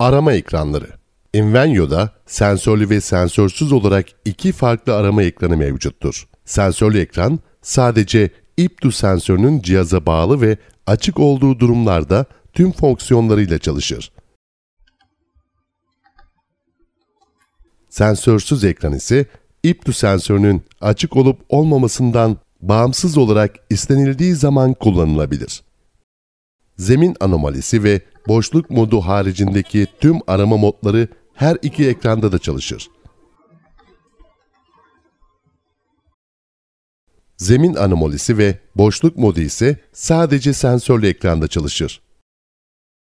Arama ekranları. Invenio'da sensörlü ve sensörsüz olarak iki farklı arama ekranı mevcuttur. Sensörlü ekran sadece IPTU sensörünün cihaza bağlı ve açık olduğu durumlarda tüm fonksiyonlarıyla çalışır. Sensörsüz ekran ise IPTU sensörünün açık olup olmamasından bağımsız olarak istenildiği zaman kullanılabilir zemin anomalisi ve boşluk modu haricindeki tüm arama modları her iki ekranda da çalışır. Zemin anomalisi ve boşluk modu ise sadece sensörlü ekranda çalışır.